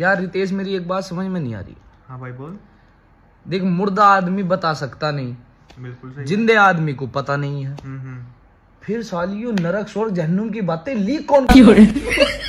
यार रितेश मेरी एक बात समझ में नहीं आ रही हाँ भाई बोल देख मुर्दा आदमी बता सकता नहीं बिल्कुल सही जिंदे आदमी को पता नहीं है हम्म, हम्म। फिर सालियो नरक सोर जहनुम की बातें लीक कौन की हो रही